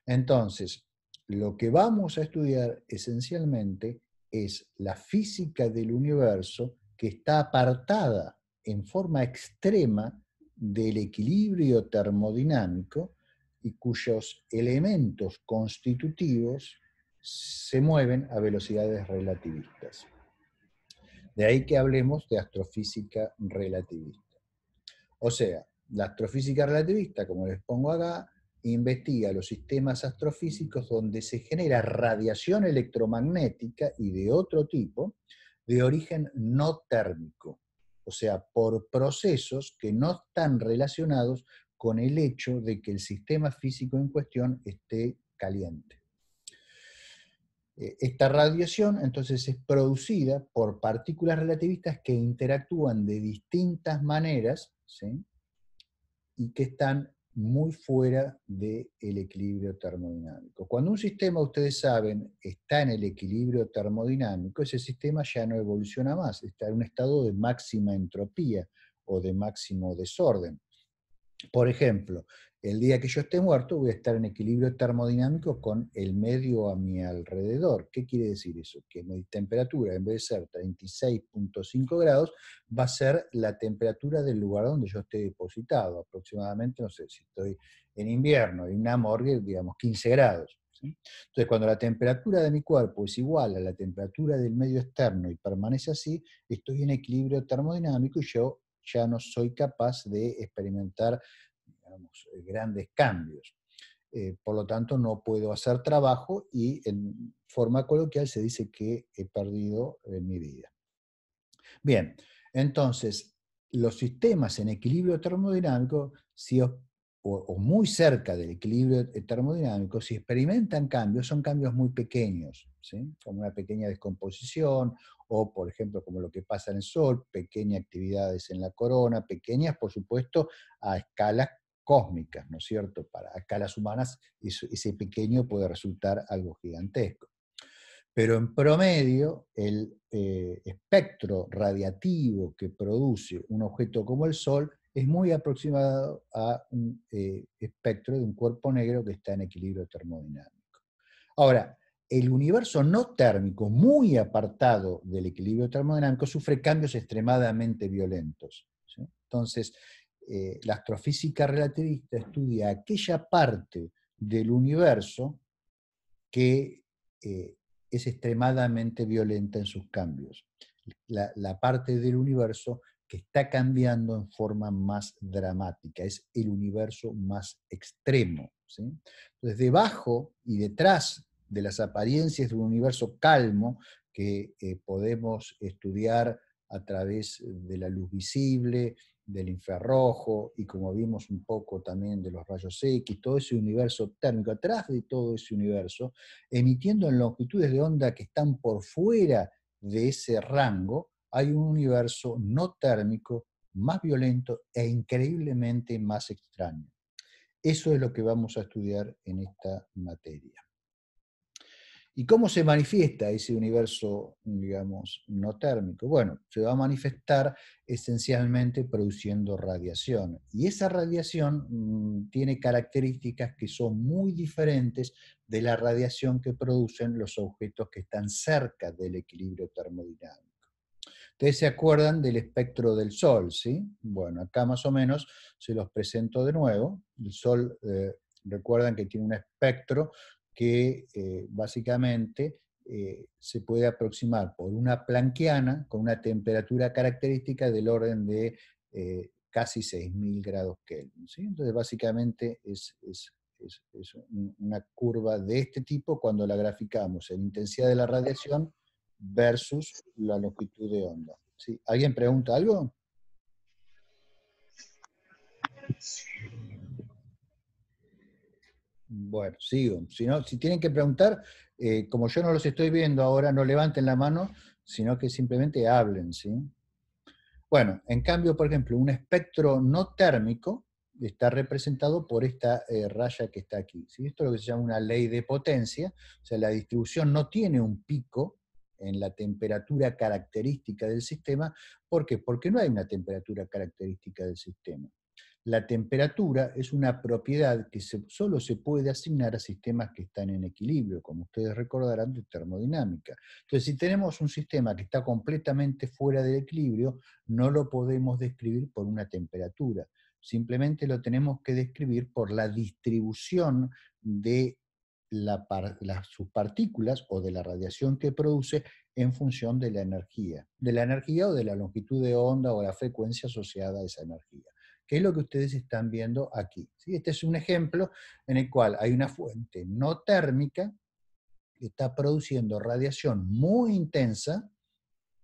Entonces, lo que vamos a estudiar esencialmente es la física del universo que está apartada en forma extrema del equilibrio termodinámico y cuyos elementos constitutivos se mueven a velocidades relativistas. De ahí que hablemos de astrofísica relativista. O sea, la astrofísica relativista, como les pongo acá, investiga los sistemas astrofísicos donde se genera radiación electromagnética y de otro tipo de origen no térmico, o sea, por procesos que no están relacionados con el hecho de que el sistema físico en cuestión esté caliente. Eh, esta radiación entonces es producida por partículas relativistas que interactúan de distintas maneras, ¿sí? y que están muy fuera del el equilibrio termodinámico. Cuando un sistema, ustedes saben, está en el equilibrio termodinámico, ese sistema ya no evoluciona más, está en un estado de máxima entropía o de máximo desorden. Por ejemplo, el día que yo esté muerto voy a estar en equilibrio termodinámico con el medio a mi alrededor. ¿Qué quiere decir eso? Que mi temperatura, en vez de ser 36.5 grados, va a ser la temperatura del lugar donde yo esté depositado. Aproximadamente, no sé, si estoy en invierno, en una morgue, digamos, 15 grados. Entonces, cuando la temperatura de mi cuerpo es igual a la temperatura del medio externo y permanece así, estoy en equilibrio termodinámico y yo ya no soy capaz de experimentar eh, grandes cambios. Eh, por lo tanto, no puedo hacer trabajo y en forma coloquial se dice que he perdido eh, mi vida. Bien, entonces, los sistemas en equilibrio termodinámico, si o, muy cerca del equilibrio termodinámico, si experimentan cambios, son cambios muy pequeños, como una pequeña descomposición o, por ejemplo, como lo que pasa en el Sol, pequeñas actividades en la corona, pequeñas, por supuesto, a escalas cósmicas, ¿no es cierto? Para escalas humanas ese pequeño puede resultar algo gigantesco. Pero en promedio, el eh, espectro radiativo que produce un objeto como el Sol es muy aproximado a un eh, espectro de un cuerpo negro que está en equilibrio termodinámico. Ahora, el universo no térmico, muy apartado del equilibrio termodinámico, sufre cambios extremadamente violentos. Entonces, eh, la astrofísica relativista estudia aquella parte del universo que eh, es extremadamente violenta en sus cambios. La, parte del universo que está cambiando en forma más dramática, es el universo más extremo. Entonces, debajo y detrás de las apariencias de un universo calmo que eh, podemos estudiar a través de la luz visible, del infrarrojo y como vimos un poco también de los rayos X, todo ese universo térmico, atrás de todo ese universo, emitiendo en longitudes de onda que están por fuera de ese rango, hay un universo no térmico más violento e increíblemente más extraño. Eso es lo que vamos a estudiar en esta materia. ¿Y cómo se manifiesta ese universo, digamos, no térmico? Bueno, se va a manifestar esencialmente produciendo radiación. Y esa radiación mm, tiene características que son muy diferentes de la radiación que producen los objetos que están cerca del equilibrio termodinámico. Ustedes se acuerdan del espectro del Sol, ¿sí? Bueno, acá más o menos se los presento de nuevo. El Sol, eh, recuerdan que tiene un espectro que eh, básicamente eh, se puede aproximar por una planquiana con una temperatura característica del orden de eh, casi 6.000 grados Kelvin. Entonces, básicamente es, una curva de este tipo cuando la graficamos en intensidad de la radiación versus la longitud de onda. ¿Alguien pregunta algo? Bueno, sigo. Si, si tienen que preguntar, eh, como yo no los estoy viendo ahora, no levanten la mano, sino que simplemente hablen, ¿sí? Bueno, en cambio, por ejemplo, un espectro no térmico está representado por esta eh, raya que está aquí. Esto es lo que se llama una ley de potencia, o sea, la distribución no tiene un pico en la temperatura característica del sistema. ¿Por qué? Porque no hay una temperatura característica del sistema la temperatura es una propiedad que solo se puede asignar a sistemas que están en equilibrio, como ustedes recordarán, de termodinámica. Entonces, si tenemos un sistema que está completamente fuera del equilibrio, no lo podemos describir por una temperatura, simplemente lo tenemos que describir por la distribución de las, sus partículas o de la radiación que produce en función de la energía, de la energía o de la longitud de onda o la frecuencia asociada a esa energía que es lo que ustedes están viendo aquí. Este es un ejemplo en el cual hay una fuente no térmica que está produciendo radiación muy intensa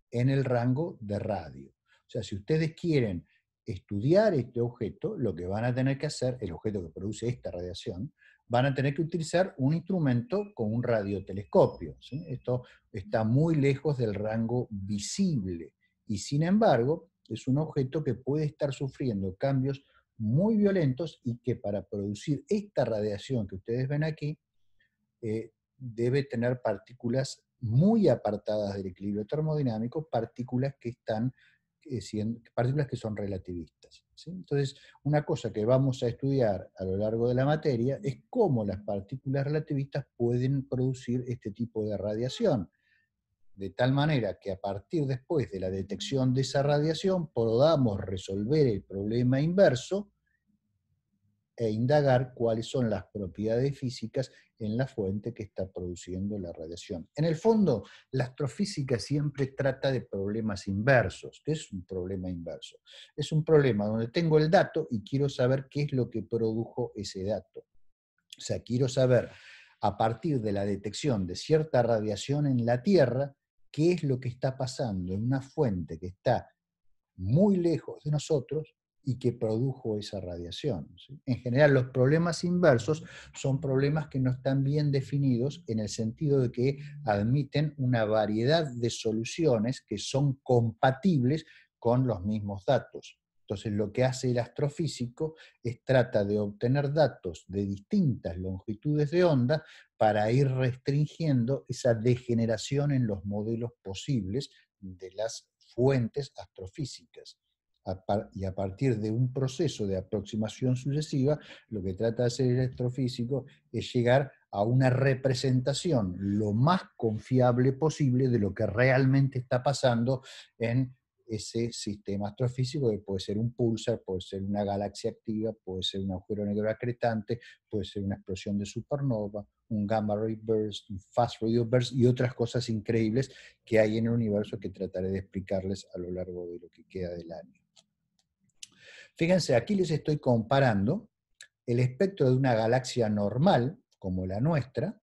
en el rango de radio. O sea, si ustedes quieren estudiar este objeto, lo que van a tener que hacer, el objeto que produce esta radiación, van a tener que utilizar un instrumento con un radiotelescopio. Esto está muy lejos del rango visible y sin embargo es un objeto que puede estar sufriendo cambios muy violentos y que para producir esta radiación que ustedes ven aquí, eh, debe tener partículas muy apartadas del equilibrio termodinámico, partículas que están eh, siendo, partículas que son relativistas. Entonces, una cosa que vamos a estudiar a lo largo de la materia es cómo las partículas relativistas pueden producir este tipo de radiación de tal manera que a partir después de la detección de esa radiación podamos resolver el problema inverso e indagar cuáles son las propiedades físicas en la fuente que está produciendo la radiación. En el fondo, la astrofísica siempre trata de problemas inversos. ¿Qué es un problema inverso? Es un problema donde tengo el dato y quiero saber qué es lo que produjo ese dato. O sea, quiero saber a partir de la detección de cierta radiación en la Tierra, qué es lo que está pasando en una fuente que está muy lejos de nosotros y que produjo esa radiación. En general, los problemas inversos son problemas que no están bien definidos en el sentido de que admiten una variedad de soluciones que son compatibles con los mismos datos. Entonces, lo que hace el astrofísico es trata de obtener datos de distintas longitudes de onda para ir restringiendo esa degeneración en los modelos posibles de las fuentes astrofísicas. Y a partir de un proceso de aproximación sucesiva, lo que trata de hacer el astrofísico es llegar a una representación lo más confiable posible de lo que realmente está pasando en ese sistema astrofísico que puede ser un pulsar, puede ser una galaxia activa, puede ser un agujero negro acretante, puede ser una explosión de supernova, un gamma ray burst, un fast radio burst y otras cosas increíbles que hay en el universo que trataré de explicarles a lo largo de lo que queda del año. Fíjense, aquí les estoy comparando el espectro de una galaxia normal, como la nuestra,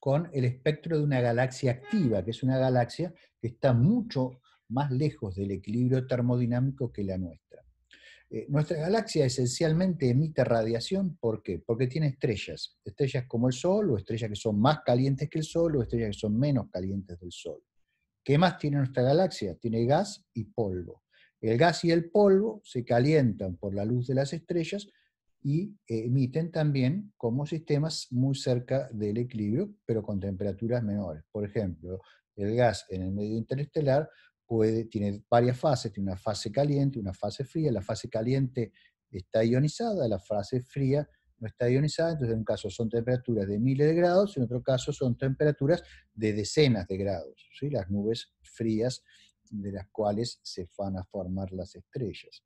con el espectro de una galaxia activa, que es una galaxia que está mucho más lejos del equilibrio termodinámico que la nuestra. Eh, nuestra galaxia esencialmente emite radiación, ¿por qué? Porque tiene estrellas, estrellas como el Sol, o estrellas que son más calientes que el Sol, o estrellas que son menos calientes del Sol. ¿Qué más tiene nuestra galaxia? Tiene gas y polvo. El gas y el polvo se calientan por la luz de las estrellas y emiten también como sistemas muy cerca del equilibrio, pero con temperaturas menores. Por ejemplo, el gas en el medio interestelar tiene varias fases, tiene una fase caliente, una fase fría, la fase caliente está ionizada, la fase fría no está ionizada, entonces en un caso son temperaturas de miles de grados, en otro caso son temperaturas de decenas de grados, ¿sí? las nubes frías de las cuales se van a formar las estrellas.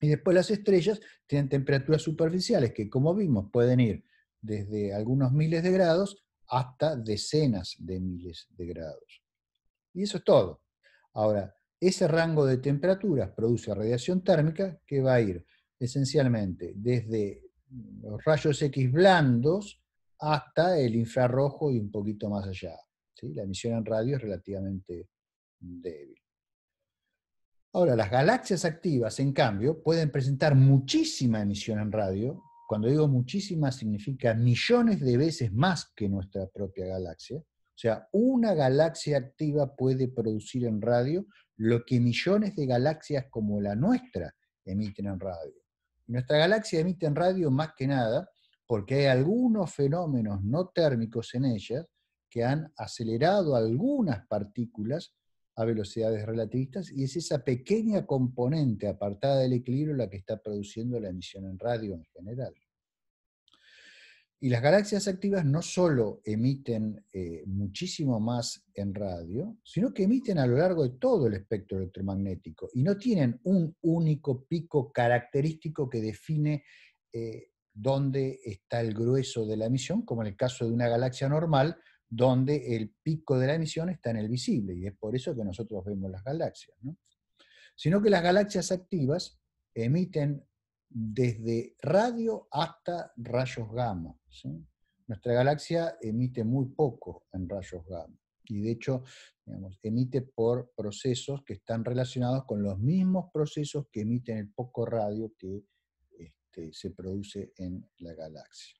Y después las estrellas tienen temperaturas superficiales que, como vimos, pueden ir desde algunos miles de grados hasta decenas de miles de grados. Y eso es todo. Ahora, ese rango de temperaturas produce radiación térmica que va a ir esencialmente desde los rayos X blandos hasta el infrarrojo y un poquito más allá. La emisión en radio es relativamente débil. Ahora, las galaxias activas, en cambio, pueden presentar muchísima emisión en radio. Cuando digo muchísima, significa millones de veces más que nuestra propia galaxia. O sea, una galaxia activa puede producir en radio lo que millones de galaxias como la nuestra emiten en radio. nuestra galaxia emite en radio más que nada porque hay algunos fenómenos no térmicos en ella que han acelerado algunas partículas a velocidades relativistas y es esa pequeña componente apartada del equilibrio la que está produciendo la emisión en radio en general. Y las galaxias activas no solo emiten eh, muchísimo más en radio, sino que emiten a lo largo de todo el espectro electromagnético y no tienen un único pico característico que define eh, dónde está el grueso de la emisión, como en el caso de una galaxia normal, donde el pico de la emisión está en el visible, y es por eso que nosotros vemos las galaxias. Sino que las galaxias activas emiten desde radio hasta rayos gamma. Nuestra galaxia emite muy poco en rayos gamma y de hecho emite por procesos que están relacionados con los mismos procesos que emiten el poco radio que este, se produce en la galaxia.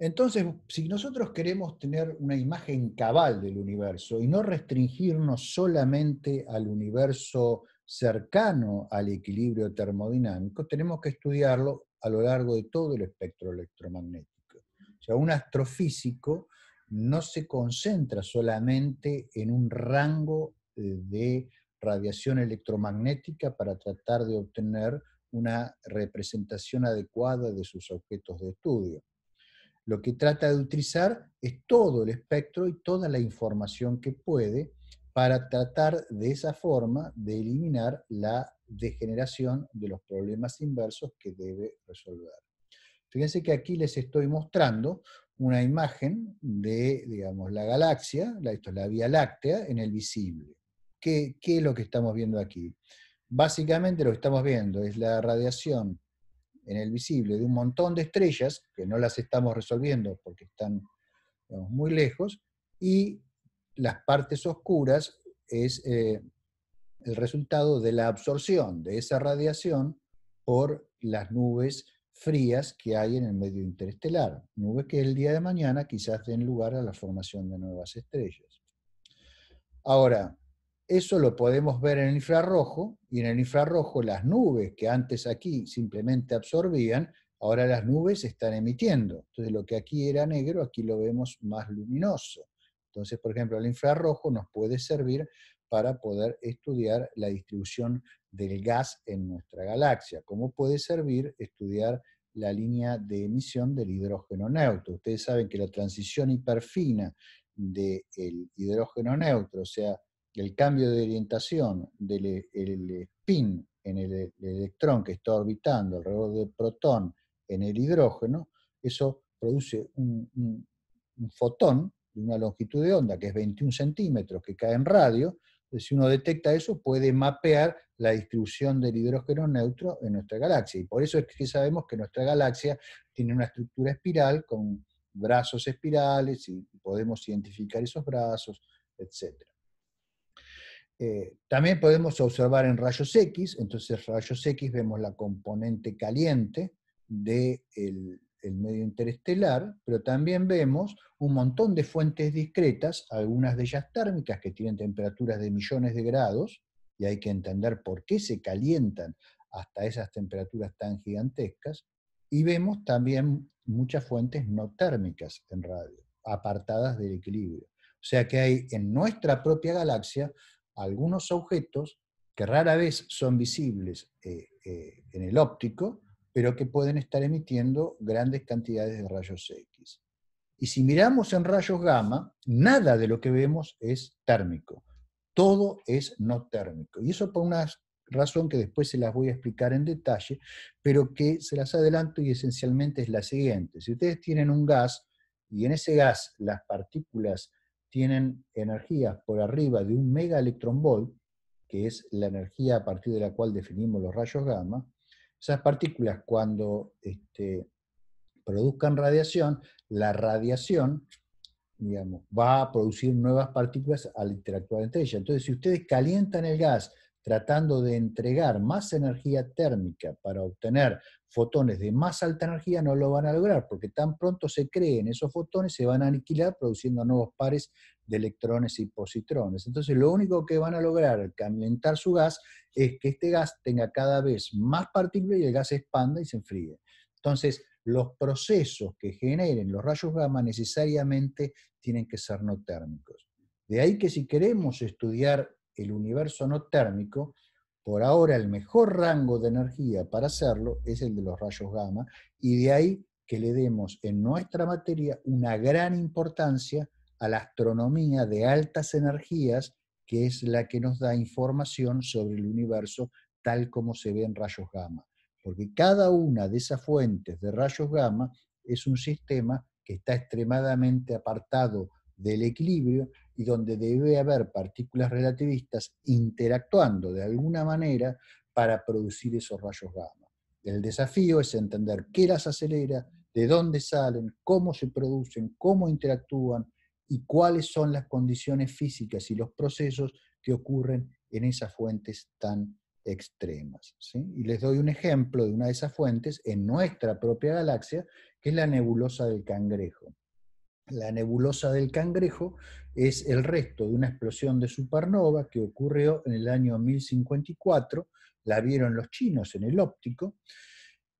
Entonces, si nosotros queremos tener una imagen cabal del universo y no restringirnos solamente al universo cercano al equilibrio termodinámico, tenemos que estudiarlo a lo largo de todo el espectro electromagnético. O sea, un astrofísico no se concentra solamente en un rango eh, de radiación electromagnética para tratar de obtener una representación adecuada de sus objetos de estudio. Lo que trata de utilizar es todo el espectro y toda la información que puede para tratar de esa forma de eliminar la degeneración de los problemas inversos que debe resolver. Fíjense que aquí les estoy mostrando una imagen de, digamos, la galaxia, esto es la Vía Láctea, en el visible. ¿Qué, es lo que estamos viendo aquí? Básicamente lo que estamos viendo es la radiación en el visible de un montón de estrellas, que no las estamos resolviendo porque están muy lejos, y las partes oscuras es eh, el resultado de la absorción de esa radiación por las nubes frías que hay en el medio interestelar, nubes que el día de mañana quizás den lugar a la formación de nuevas estrellas. Ahora, eso lo podemos ver en el infrarrojo, y en el infrarrojo las nubes que antes aquí simplemente absorbían, ahora las nubes están emitiendo. Entonces lo que aquí era negro, aquí lo vemos más luminoso. Entonces, por ejemplo, el infrarrojo nos puede servir para poder estudiar la distribución del gas en nuestra galaxia, ¿Cómo puede servir estudiar la línea de emisión del hidrógeno neutro. Ustedes saben que la transición hiperfina del hidrógeno neutro, o sea, el cambio de orientación del e, spin en e, el, electrón que está orbitando alrededor del protón en el hidrógeno, eso produce un fotón una longitud de onda, que es 21 centímetros, que cae en radio, pues si uno detecta eso, puede mapear la distribución del hidrógeno neutro en nuestra galaxia. Y por eso es que sabemos que nuestra galaxia tiene una estructura espiral con brazos espirales y podemos identificar esos brazos, etc. Eh, también podemos observar en rayos X, entonces rayos X vemos la componente caliente del el el medio interestelar, pero también vemos un montón de fuentes discretas, algunas de ellas térmicas que tienen temperaturas de millones de grados, y hay que entender por qué se calientan hasta esas temperaturas tan gigantescas, y vemos también muchas fuentes no térmicas en radio, apartadas del equilibrio. O sea que hay en nuestra propia galaxia algunos objetos que rara vez son visibles eh, eh, en el óptico, pero que pueden estar emitiendo grandes cantidades de rayos X. Y si miramos en rayos gamma, nada de lo que vemos es térmico. Todo es no térmico. Y eso por una razón que después se las voy a explicar en detalle, pero que se las adelanto y esencialmente es la siguiente. Si ustedes tienen un gas y en ese gas las partículas tienen energías por arriba de un mega volt que es la energía a partir de la cual definimos los rayos gamma, esas partículas cuando este, produzcan radiación, la radiación va a producir nuevas partículas al interactuar entre ellas. Entonces, si ustedes calientan el gas tratando de entregar más energía térmica para obtener fotones de más alta energía, no lo van a lograr, porque tan pronto se creen esos fotones, se van a aniquilar produciendo nuevos pares de electrones y positrones. Entonces, lo único que van a lograr al calentar su gas es que este gas tenga cada vez más partículas y el gas se expanda y se enfríe. Entonces, los procesos que generen los rayos gamma necesariamente tienen que ser no térmicos. De ahí que si queremos estudiar el universo no térmico, por ahora el mejor rango de energía para hacerlo es el de los rayos gamma, y de ahí que le demos en nuestra materia una gran importancia a la astronomía de altas energías, que es la que nos da información sobre el universo tal como se ve en rayos gamma. Porque cada una de esas fuentes de rayos gamma es un sistema que está extremadamente apartado del equilibrio y donde debe haber partículas relativistas interactuando de alguna manera para producir esos rayos gamma. El desafío es entender qué las acelera, de dónde salen, cómo se producen, cómo interactúan y cuáles son las condiciones físicas y los procesos que ocurren en esas fuentes tan extremas. Y les doy un ejemplo de una de esas fuentes en nuestra propia galaxia, que es la nebulosa del cangrejo. La nebulosa del cangrejo es el resto de una explosión de supernova que ocurrió en el año 1054, la vieron los chinos en el óptico,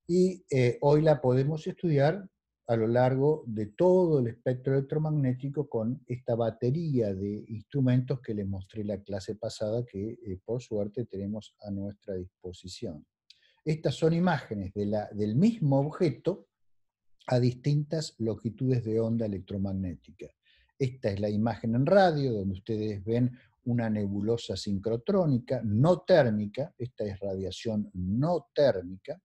y eh, hoy la podemos estudiar a lo largo de todo el espectro electromagnético con esta batería de instrumentos que les mostré la clase pasada que eh, por suerte tenemos a nuestra disposición. Estas son imágenes del mismo objeto a distintas longitudes de onda electromagnética. Esta es la imagen en radio, donde ustedes ven una nebulosa sincrotrónica no térmica, esta es radiación no térmica,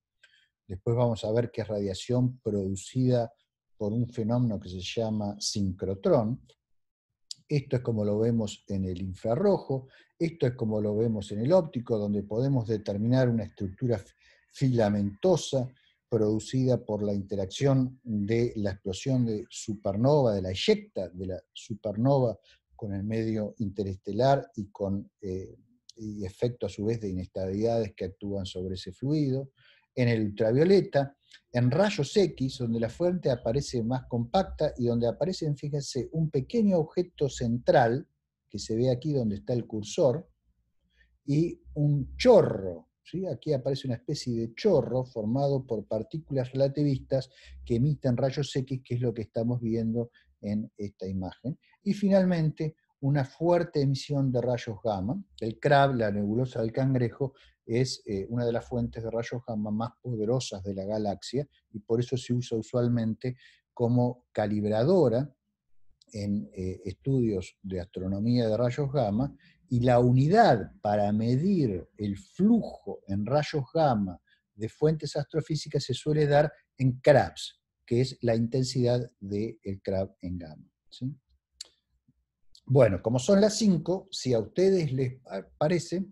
después vamos a ver qué es radiación producida por un fenómeno que se llama sincrotrón, esto es como lo vemos en el infrarrojo, esto es como lo vemos en el óptico, donde podemos determinar una estructura filamentosa producida por la interacción de la explosión de supernova, de la eyecta de la supernova con el medio interestelar y con eh, efecto a su vez de inestabilidades que actúan sobre ese fluido, en el ultravioleta, en rayos X, donde la fuente aparece más compacta y donde aparecen, fíjense, un pequeño objeto central, que se ve aquí donde está el cursor, y un chorro Aquí aparece una especie de chorro formado por partículas relativistas que emiten rayos X, que es lo que estamos viendo en esta imagen. Y finalmente, una fuerte emisión de rayos gamma. El CRAB, la nebulosa del cangrejo, es eh, una de las fuentes de rayos gamma más poderosas de la galaxia y por eso se usa usualmente como calibradora en eh, estudios de astronomía de rayos gamma y la unidad para medir el flujo en rayos gamma de fuentes astrofísicas se suele dar en CRABs, que es la intensidad del el Crab en gamma. Bueno, como son las 5, si a ustedes les parece,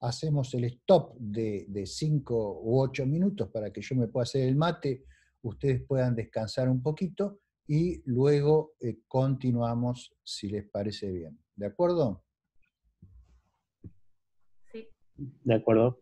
hacemos el stop de 5 u 8 minutos para que yo me pueda hacer el mate, ustedes puedan descansar un poquito y luego eh, continuamos si les parece bien. ¿De acuerdo? ¿De acuerdo?